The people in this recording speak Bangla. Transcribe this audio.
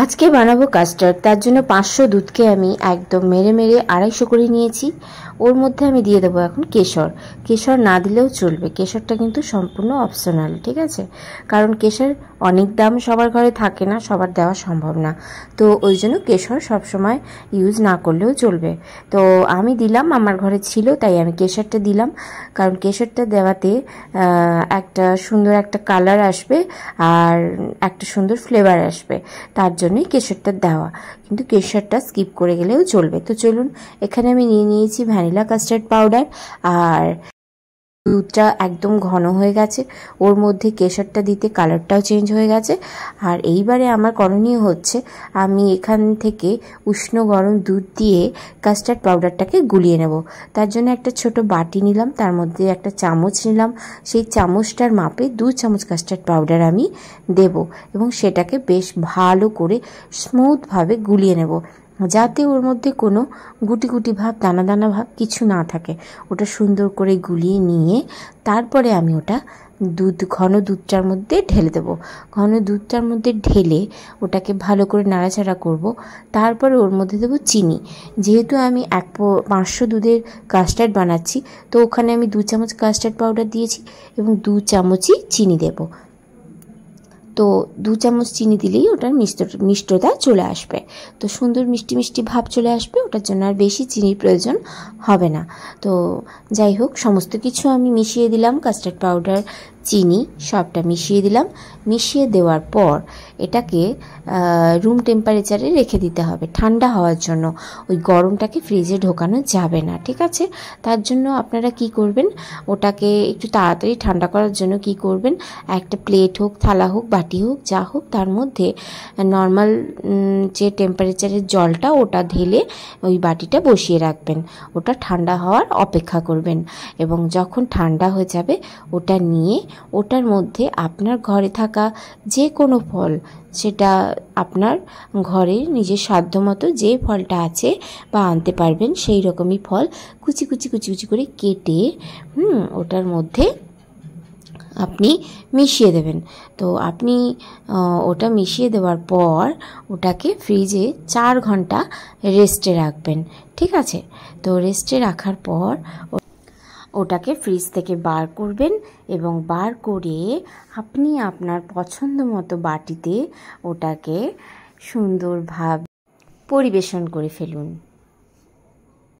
আজকে বানাবো কাস্টার্ড তার জন্য পাঁচশো দুধকে আমি একদম মেরে মেরে আড়াইশো করে নিয়েছি ওর মধ্যে আমি দিয়ে দেবো এখন কেশর কেশর না দিলেও চলবে কেশরটা কিন্তু সম্পূর্ণ অপশনাল ঠিক আছে কারণ কেশর অনেক দাম সবার ঘরে থাকে না সবার দেওয়া সম্ভব না তো ওই জন্য কেশর সবসময় ইউজ না করলেও চলবে তো আমি দিলাম আমার ঘরে ছিল তাই আমি কেশরটা দিলাম কারণ কেশরটা দেওয়াতে একটা সুন্দর একটা কালার আসবে আর একটা সুন্দর ফ্লেভার আসবে তার জন্যই কেশরটা দেওয়া কিন্তু কেশরটা স্কিপ করে গেলেও চলবে তো চলুন এখানে আমি নিয়ে নিয়েছি ভ্যানিলা কাস্টার্ড পাউডার আর দুধটা একদম ঘন হয়ে গেছে ওর মধ্যে কেশরটা দিতে কালারটাও চেঞ্জ হয়ে গেছে আর এইবারে আমার করণীয় হচ্ছে আমি এখান থেকে উষ্ণ গরম দুধ দিয়ে কাস্টার্ড পাউডারটাকে গুলিয়ে নেব তার জন্য একটা ছোট বাটি নিলাম তার মধ্যে একটা চামচ নিলাম সেই চামচটার মাপে দু চামচ কাস্টার্ড পাউডার আমি দেব এবং সেটাকে বেশ ভালো করে স্মুথভাবে গুলিয়ে নেব যাতে ওর মধ্যে কোনো গুটি গুটি ভাব দানা দানা ভাব কিছু না থাকে ওটা সুন্দর করে গুলিয়ে নিয়ে তারপরে আমি ওটা দুধ ঘন দুধটার মধ্যে ঢেলে দেবো ঘন দুধটার মধ্যে ঢেলে ওটাকে ভালো করে নাড়াচাড়া করব তারপরে ওর মধ্যে দেবো চিনি যেহেতু আমি এক পাঁচশো দুধের কাস্টার্ড বানাচ্ছি তো ওখানে আমি দু চামচ কাস্টার্ড পাউডার দিয়েছি এবং দু চামচই চিনি দেবো তো দু চামচ চিনি দিলেই ওটার মিষ্ট মিষ্টতা চলে আসবে তো সুন্দর মিষ্টি মিষ্টি ভাব চলে আসবে ওটার জন্য আর বেশি চিনির প্রয়োজন হবে না তো যাই হোক সমস্ত কিছু আমি মিশিয়ে দিলাম কাস্টার্ড পাউডার চিনি সবটা মিশিয়ে দিলাম মিশিয়ে দেওয়ার পর এটাকে রুম টেম্পারেচারে রেখে দিতে হবে ঠান্ডা হওয়ার জন্য ওই গরমটাকে ফ্রিজে ঢোকানো যাবে না ঠিক আছে তার জন্য আপনারা কি করবেন ওটাকে একটু তাড়াতাড়ি ঠান্ডা করার জন্য কি করবেন একটা প্লেট হোক থালা হোক বাটি হোক যা হোক তার মধ্যে নর্মাল যে টেম্পারেচারের জলটা ওটা ঢেলে ওই বাটিটা বসিয়ে রাখবেন ওটা ঠান্ডা হওয়ার অপেক্ষা করবেন এবং যখন ঠান্ডা হয়ে যাবে ওটা নিয়ে ওটার মধ্যে আপনার ঘরে থাকা যে কোনো ফল সেটা আপনার ঘরে নিজের সাধ্যমতো যে ফলটা আছে বা আনতে পারবেন সেই রকমই ফল কুচি কুচি কুচি কুচি করে কেটে হুম ওটার মধ্যে আপনি মিশিয়ে দেবেন তো আপনি ওটা মিশিয়ে দেওয়ার পর ওটাকে ফ্রিজে চার ঘন্টা রেস্টে রাখবেন ঠিক আছে তো রেস্টে রাখার পর ওটাকে ফ্রিজ থেকে বার করবেন এবং বার করে আপনি আপনার পছন্দ মতো বাটিতে ওটাকে সুন্দরভাবে পরিবেশন করে ফেলুন